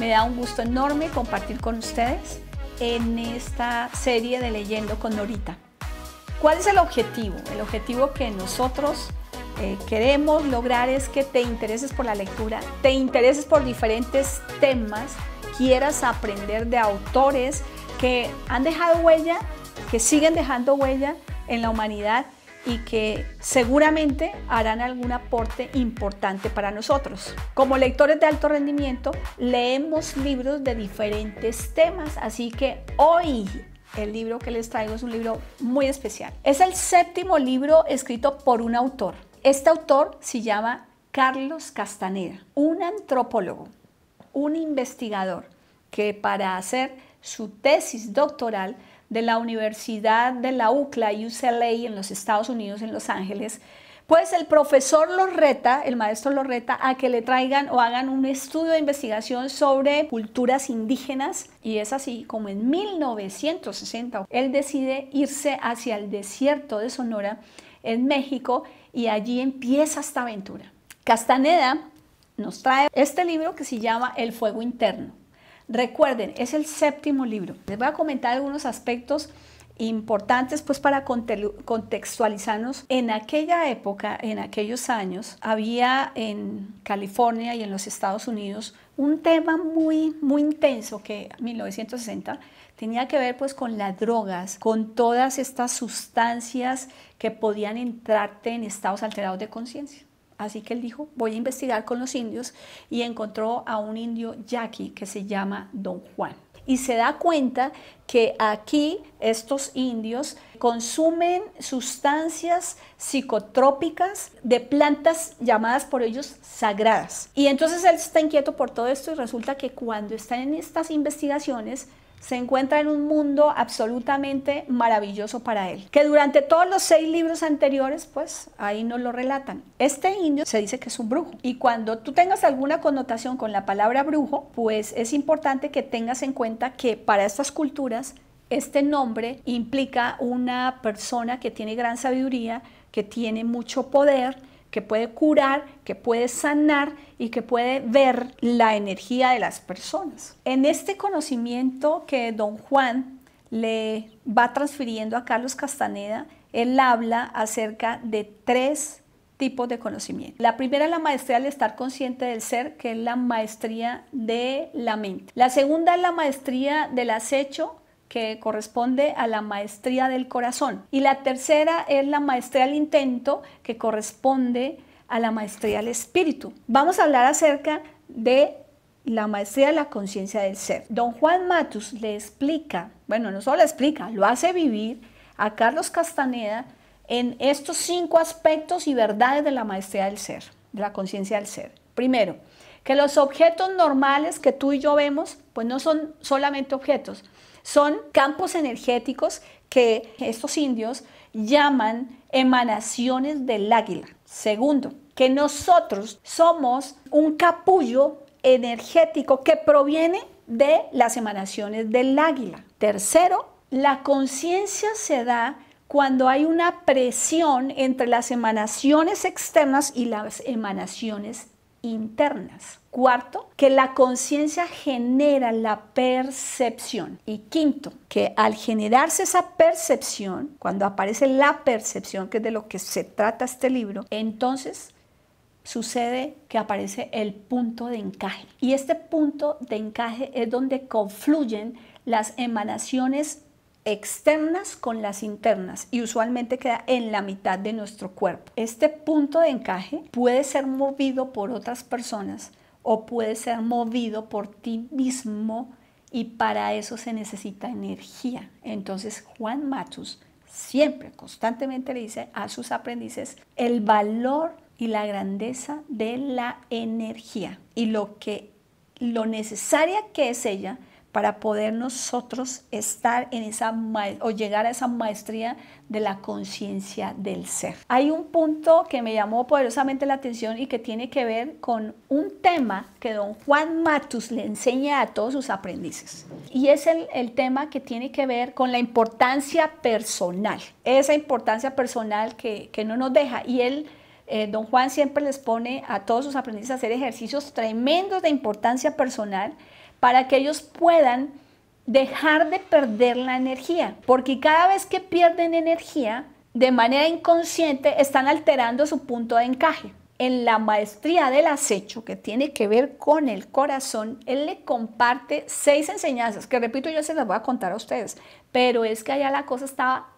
Me da un gusto enorme compartir con ustedes en esta serie de Leyendo con Norita. ¿Cuál es el objetivo? El objetivo que nosotros eh, queremos lograr es que te intereses por la lectura, te intereses por diferentes temas, quieras aprender de autores que han dejado huella, que siguen dejando huella en la humanidad y que seguramente harán algún aporte importante para nosotros. Como lectores de alto rendimiento, leemos libros de diferentes temas, así que hoy el libro que les traigo es un libro muy especial. Es el séptimo libro escrito por un autor. Este autor se llama Carlos Castaneda, un antropólogo, un investigador que para hacer su tesis doctoral de la Universidad de la UCLA, UCLA, en los Estados Unidos, en Los Ángeles, pues el profesor Lorreta, el maestro Lorreta, a que le traigan o hagan un estudio de investigación sobre culturas indígenas. Y es así como en 1960 él decide irse hacia el desierto de Sonora, en México, y allí empieza esta aventura. Castaneda nos trae este libro que se llama El Fuego Interno. Recuerden, es el séptimo libro. Les voy a comentar algunos aspectos importantes pues para contextualizarnos. En aquella época, en aquellos años, había en California y en los Estados Unidos un tema muy, muy intenso que 1960 tenía que ver pues con las drogas, con todas estas sustancias que podían entrarte en estados alterados de conciencia. Así que él dijo, voy a investigar con los indios y encontró a un indio yaqui que se llama Don Juan. Y se da cuenta que aquí estos indios consumen sustancias psicotrópicas de plantas llamadas por ellos sagradas. Y entonces él está inquieto por todo esto y resulta que cuando está en estas investigaciones se encuentra en un mundo absolutamente maravilloso para él, que durante todos los seis libros anteriores, pues ahí nos lo relatan. Este indio se dice que es un brujo y cuando tú tengas alguna connotación con la palabra brujo, pues es importante que tengas en cuenta que para estas culturas este nombre implica una persona que tiene gran sabiduría, que tiene mucho poder, que puede curar, que puede sanar y que puede ver la energía de las personas. En este conocimiento que don Juan le va transfiriendo a Carlos Castaneda, él habla acerca de tres tipos de conocimiento. La primera es la maestría del estar consciente del ser, que es la maestría de la mente. La segunda es la maestría del acecho, que corresponde a la maestría del corazón. Y la tercera es la maestría del intento, que corresponde a la maestría del espíritu. Vamos a hablar acerca de la maestría de la conciencia del ser. Don Juan Matus le explica, bueno, no solo le explica, lo hace vivir a Carlos Castaneda en estos cinco aspectos y verdades de la maestría del ser, de la conciencia del ser. Primero, que los objetos normales que tú y yo vemos, pues no son solamente objetos, son campos energéticos que estos indios llaman emanaciones del águila. Segundo, que nosotros somos un capullo energético que proviene de las emanaciones del águila. Tercero, la conciencia se da cuando hay una presión entre las emanaciones externas y las emanaciones internas. Cuarto, que la conciencia genera la percepción. Y quinto, que al generarse esa percepción, cuando aparece la percepción, que es de lo que se trata este libro, entonces sucede que aparece el punto de encaje. Y este punto de encaje es donde confluyen las emanaciones externas con las internas y usualmente queda en la mitad de nuestro cuerpo. Este punto de encaje puede ser movido por otras personas o puede ser movido por ti mismo y para eso se necesita energía. Entonces Juan Matus siempre, constantemente le dice a sus aprendices el valor y la grandeza de la energía y lo que lo necesaria que es ella para poder nosotros estar en esa o llegar a esa maestría de la conciencia del ser. Hay un punto que me llamó poderosamente la atención y que tiene que ver con un tema que don Juan Matus le enseña a todos sus aprendices. Y es el, tema que tiene que ver con la importancia personal, esa importancia personal que, no nos deja. Y él eh, don Juan siempre les pone a todos sus aprendices a hacer ejercicios tremendos de importancia personal para que ellos puedan dejar de perder la energía, porque cada vez que pierden energía, de manera inconsciente están alterando su punto de encaje. En la maestría del acecho, que tiene que ver con el corazón, él le comparte seis enseñanzas, que repito, yo se las voy a contar a ustedes, pero es que allá la cosa estaba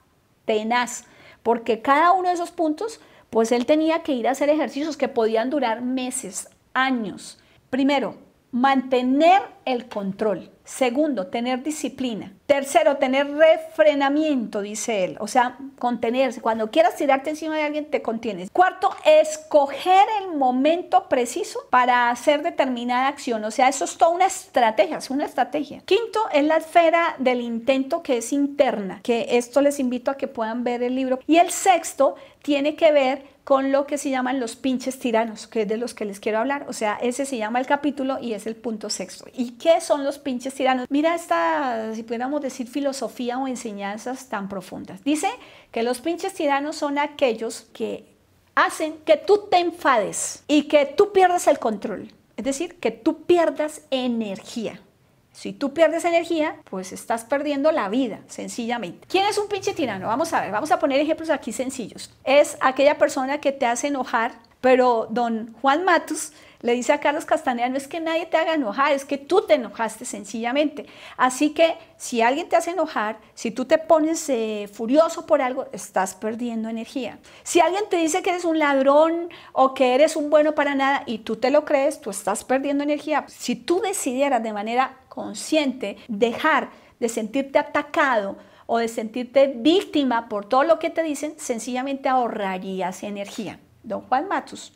tenaz, porque cada uno de esos puntos, pues él tenía que ir a hacer ejercicios que podían durar meses, años. Primero, mantener el control. Segundo, tener disciplina. Tercero, tener refrenamiento, dice él. O sea, contenerse. Cuando quieras tirarte encima de alguien, te contienes. Cuarto, escoger el momento preciso para hacer determinada acción. O sea, eso es toda una estrategia, es una estrategia. Quinto, es la esfera del intento que es interna, que esto les invito a que puedan ver el libro. Y el sexto tiene que ver con lo que se llaman los pinches tiranos, que es de los que les quiero hablar. O sea, ese se llama el capítulo y es el punto sexto. ¿Y qué son los pinches tiranos. mira esta, si pudiéramos decir, filosofía o enseñanzas tan profundas. Dice que los pinches tiranos son aquellos que hacen que tú te enfades y que tú pierdas el control. Es decir, que tú pierdas energía. Si tú pierdes energía, pues estás perdiendo la vida, sencillamente. ¿Quién es un pinche tirano? Vamos a ver, vamos a poner ejemplos aquí sencillos. Es aquella persona que te hace enojar pero don Juan Matus le dice a Carlos Castaneda, no es que nadie te haga enojar, es que tú te enojaste sencillamente. Así que si alguien te hace enojar, si tú te pones eh, furioso por algo, estás perdiendo energía. Si alguien te dice que eres un ladrón o que eres un bueno para nada y tú te lo crees, tú estás perdiendo energía. Si tú decidieras de manera consciente dejar de sentirte atacado, o de sentirte víctima por todo lo que te dicen, sencillamente ahorrarías energía don Juan Matus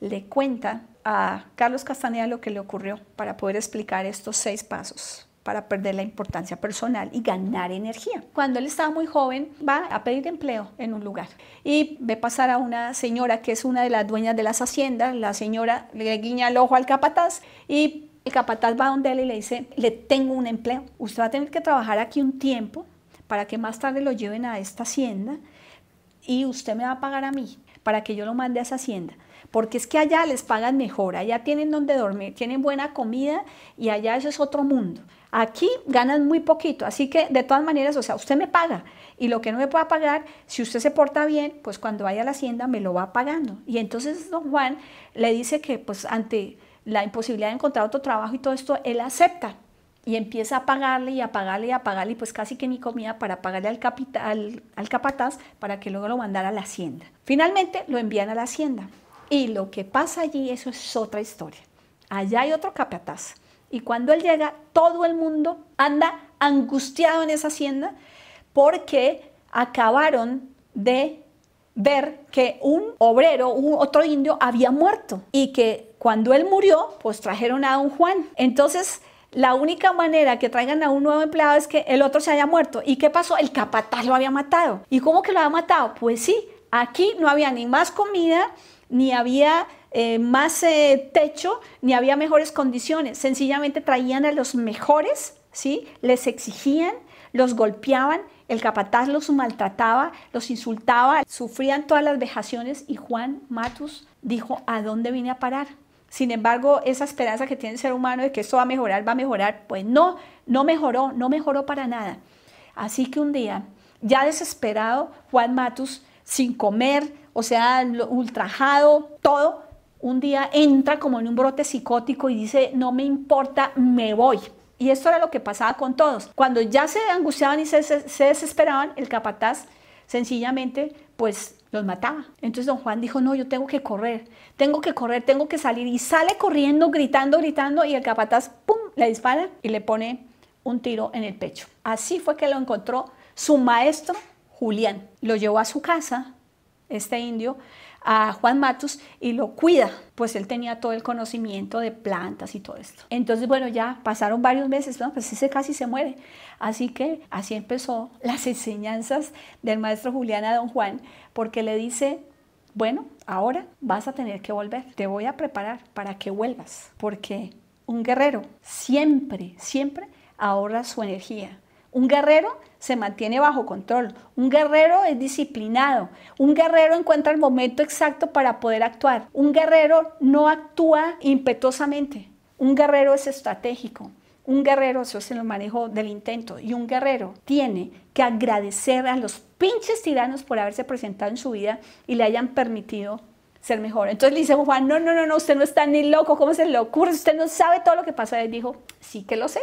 le cuenta a Carlos Castaneda lo que le ocurrió para poder explicar estos seis pasos para perder la importancia personal y ganar energía. Cuando él estaba muy joven, va a pedir empleo en un lugar y ve pasar a una señora que es una de las dueñas de las haciendas. La señora le guiña el ojo al capataz y el capataz va donde él y le dice, le tengo un empleo. Usted va a tener que trabajar aquí un tiempo para que más tarde lo lleven a esta hacienda y usted me va a pagar a mí para que yo lo mande a esa hacienda. Porque es que allá les pagan mejor, allá tienen donde dormir, tienen buena comida y allá eso es otro mundo. Aquí ganan muy poquito, así que de todas maneras, o sea, usted me paga y lo que no me pueda pagar, si usted se porta bien, pues cuando vaya a la hacienda me lo va pagando. Y entonces don Juan le dice que pues ante la imposibilidad de encontrar otro trabajo y todo esto, él acepta y empieza a pagarle y a pagarle y a pagarle, pues casi que ni comida para pagarle al, capital, al capataz para que luego lo mandara a la hacienda. Finalmente lo envían a la hacienda y lo que pasa allí, eso es otra historia. Allá hay otro capataz y cuando él llega, todo el mundo anda angustiado en esa hacienda porque acabaron de ver que un obrero, un otro indio, había muerto y que cuando él murió, pues trajeron a don Juan. Entonces, la única manera que traigan a un nuevo empleado es que el otro se haya muerto. ¿Y qué pasó? El capataz lo había matado. ¿Y cómo que lo había matado? Pues sí, aquí no había ni más comida, ni había eh, más eh, techo, ni había mejores condiciones. Sencillamente traían a los mejores, ¿sí? Les exigían, los golpeaban, el capataz los maltrataba, los insultaba, sufrían todas las vejaciones y Juan Matus dijo, ¿a dónde vine a parar? Sin embargo, esa esperanza que tiene el ser humano de que esto va a mejorar, va a mejorar, pues no, no mejoró, no mejoró para nada. Así que un día, ya desesperado, Juan Matus, sin comer, o sea, ultrajado, todo, un día entra como en un brote psicótico y dice, no me importa, me voy. Y esto era lo que pasaba con todos. Cuando ya se angustiaban y se, se desesperaban, el capataz sencillamente pues los mataba. Entonces don Juan dijo, no, yo tengo que correr, tengo que correr, tengo que salir. Y sale corriendo, gritando, gritando, y el capataz, ¡pum!, le dispara y le pone un tiro en el pecho. Así fue que lo encontró su maestro Julián. Lo llevó a su casa, este indio, a Juan Matus y lo cuida, pues él tenía todo el conocimiento de plantas y todo esto. Entonces, bueno, ya pasaron varios meses, bueno, pues ese casi se muere. Así que así empezó las enseñanzas del maestro Julián a don Juan, porque le dice, bueno, ahora vas a tener que volver, te voy a preparar para que vuelvas, porque un guerrero siempre, siempre ahorra su energía, un guerrero se mantiene bajo control, un guerrero es disciplinado, un guerrero encuentra el momento exacto para poder actuar, un guerrero no actúa impetuosamente, un guerrero es estratégico, un guerrero, eso es el manejo del intento, y un guerrero tiene que agradecer a los pinches tiranos por haberse presentado en su vida y le hayan permitido ser mejor. Entonces le dice Juan, no, no, no, no, usted no está ni loco, ¿cómo se le ocurre? Usted no sabe todo lo que pasa. Él dijo, sí que lo sé.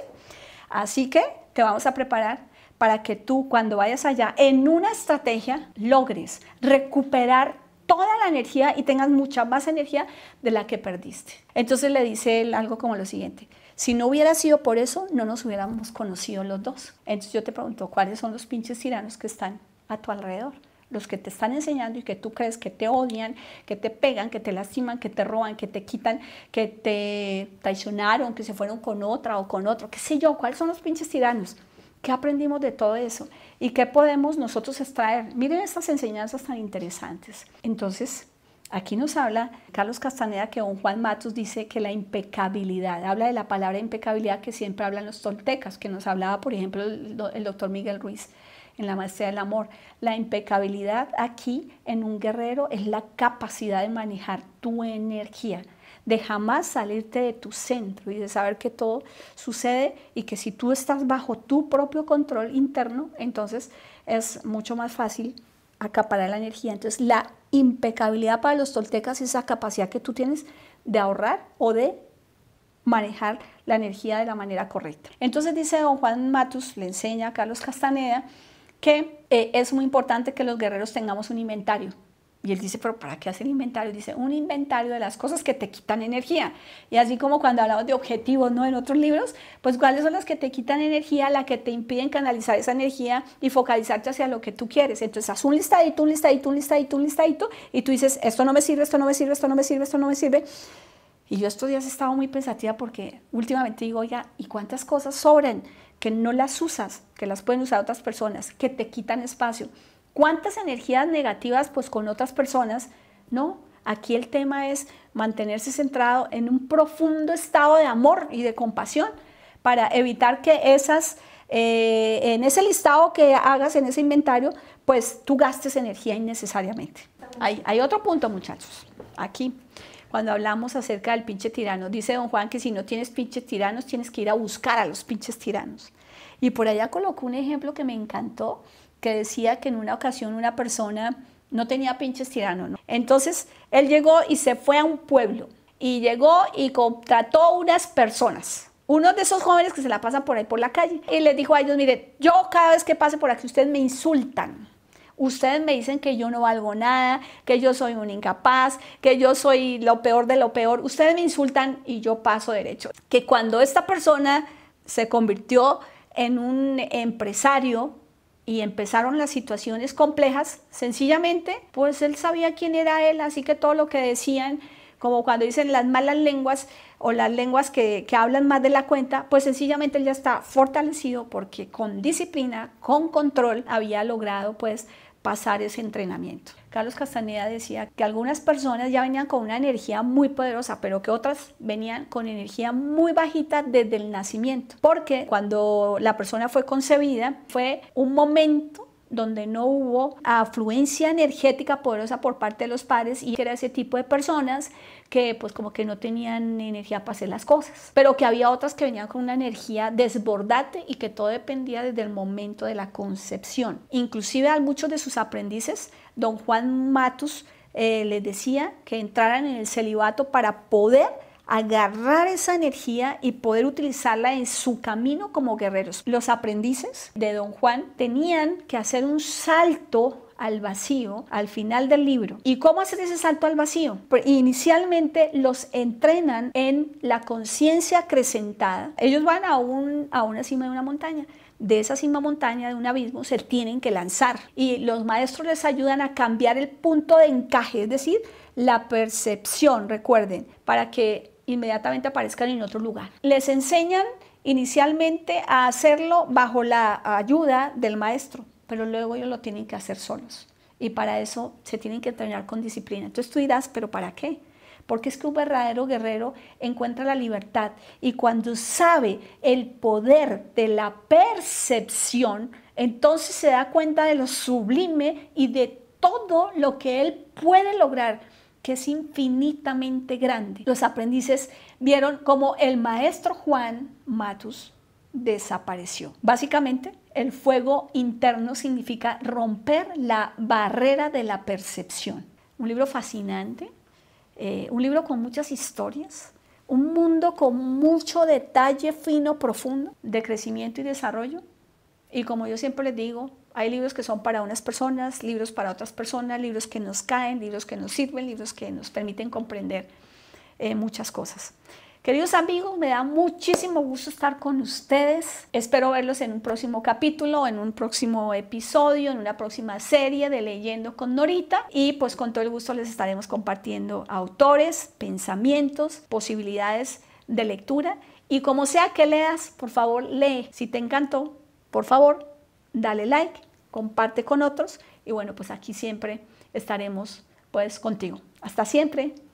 Así que te vamos a preparar para que tú cuando vayas allá en una estrategia logres recuperar toda la energía y tengas mucha más energía de la que perdiste. Entonces le dice él algo como lo siguiente, si no hubiera sido por eso, no nos hubiéramos conocido los dos. Entonces yo te pregunto, ¿cuáles son los pinches tiranos que están a tu alrededor? los que te están enseñando y que tú crees que te odian, que te pegan, que te lastiman, que te roban, que te quitan, que te traicionaron, que se fueron con otra o con otro, qué sé yo, cuáles son los pinches tiranos. ¿Qué aprendimos de todo eso? ¿Y qué podemos nosotros extraer? Miren estas enseñanzas tan interesantes. Entonces, Aquí nos habla Carlos Castaneda que don Juan Matos dice que la impecabilidad, habla de la palabra impecabilidad que siempre hablan los toltecas, que nos hablaba, por ejemplo, el, doctor Miguel Ruiz en la maestría del amor. La impecabilidad aquí en un guerrero es la capacidad de manejar tu energía, de jamás salirte de tu centro y de saber que todo sucede y que si tú estás bajo tu propio control interno, entonces es mucho más fácil acaparar la energía. Entonces la impecabilidad para los toltecas es esa capacidad que tú tienes de ahorrar o de manejar la energía de la manera correcta. Entonces dice don Juan Matus, le enseña a Carlos Castaneda, que eh, es muy importante que los guerreros tengamos un inventario. Y él dice, pero ¿para qué hacer inventario? Dice, un inventario de las cosas que te quitan energía. Y así como cuando hablamos de objetivos, ¿no? En otros libros, pues cuáles son las que te quitan energía, las que te impiden canalizar esa energía y focalizarte hacia lo que tú quieres. Entonces, haz un listadito, un listadito, un listadito, un listadito, y tú dices, esto no me sirve, esto no me sirve, esto no me sirve, esto no me sirve. Y yo estos días he estado muy pensativa porque últimamente digo, oiga, ¿y cuántas cosas sobran que no las usas, que las pueden usar otras personas, que te quitan espacio? ¿Cuántas energías negativas pues con otras personas? No, aquí el tema es mantenerse centrado en un profundo estado de amor y de compasión para evitar que esas, eh, en ese listado que hagas, en ese inventario, pues tú gastes energía innecesariamente. Hay, hay otro punto, muchachos, aquí cuando hablamos acerca del pinche tirano. Dice don Juan que si no tienes pinches tiranos, tienes que ir a buscar a los pinches tiranos. Y por allá colocó un ejemplo que me encantó, que decía que en una ocasión una persona no tenía pinches tiranos. ¿no? Entonces él llegó y se fue a un pueblo y llegó y contrató unas personas. Uno de esos jóvenes que se la pasan por ahí por la calle y le dijo a ellos, mire, yo cada vez que pase por aquí ustedes me insultan, Ustedes me dicen que yo no valgo nada, que yo soy un incapaz, que yo soy lo peor de lo peor. Ustedes me insultan y yo paso derecho. Que cuando esta persona se convirtió en un empresario, y empezaron las situaciones complejas, sencillamente, pues él sabía quién era él, así que todo lo que decían como cuando dicen las malas lenguas o las lenguas que, hablan más de la cuenta, pues sencillamente él ya está fortalecido porque con disciplina, con control, había logrado pues pasar ese entrenamiento. Carlos Castaneda decía que algunas personas ya venían con una energía muy poderosa, pero que otras venían con energía muy bajita desde el nacimiento, porque cuando la persona fue concebida fue un momento donde no hubo afluencia energética poderosa por parte de los padres y era ese tipo de personas que pues como que no tenían energía para hacer las cosas, pero que había otras que venían con una energía desbordante y que todo dependía desde el momento de la concepción. Inclusive a muchos de sus aprendices, don Juan Matus eh, les decía que entraran en el celibato para poder agarrar esa energía y poder utilizarla en su camino como guerreros. Los aprendices de don Juan tenían que hacer un salto al vacío al final del libro. ¿Y cómo hacer ese salto al vacío? Pues, inicialmente los entrenan en la conciencia acrecentada. Ellos van a, un, a una cima de una montaña de esa cima montaña, de un abismo, se tienen que lanzar. Y los maestros les ayudan a cambiar el punto de encaje, es decir, la percepción, recuerden, para que inmediatamente aparezcan en otro lugar. Les enseñan inicialmente a hacerlo bajo la ayuda del maestro, pero luego ellos lo tienen que hacer solos. Y para eso se tienen que entrenar con disciplina. Entonces tú dirás, pero ¿para qué? Porque es que un verdadero guerrero encuentra la libertad y cuando sabe el poder de la percepción, entonces se da cuenta de lo sublime y de todo lo que él puede lograr que es infinitamente grande. Los aprendices vieron como el maestro Juan Matus desapareció. Básicamente, el fuego interno significa romper la barrera de la percepción. Un libro fascinante, eh, un libro con muchas historias, un mundo con mucho detalle fino, profundo, de crecimiento y desarrollo. Y como yo siempre les digo, hay libros que son para unas personas, libros para otras personas, libros que nos caen, libros que nos sirven, libros que nos permiten comprender eh, muchas cosas. Queridos amigos, me da muchísimo gusto estar con ustedes. Espero verlos en un próximo capítulo, en un próximo episodio, en una próxima serie de Leyendo con Norita. Y pues con todo el gusto les estaremos compartiendo autores, pensamientos, posibilidades de lectura. Y como sea que leas, por favor lee. Si te encantó, por favor, dale like comparte con otros y bueno, pues aquí siempre estaremos pues contigo. Hasta siempre.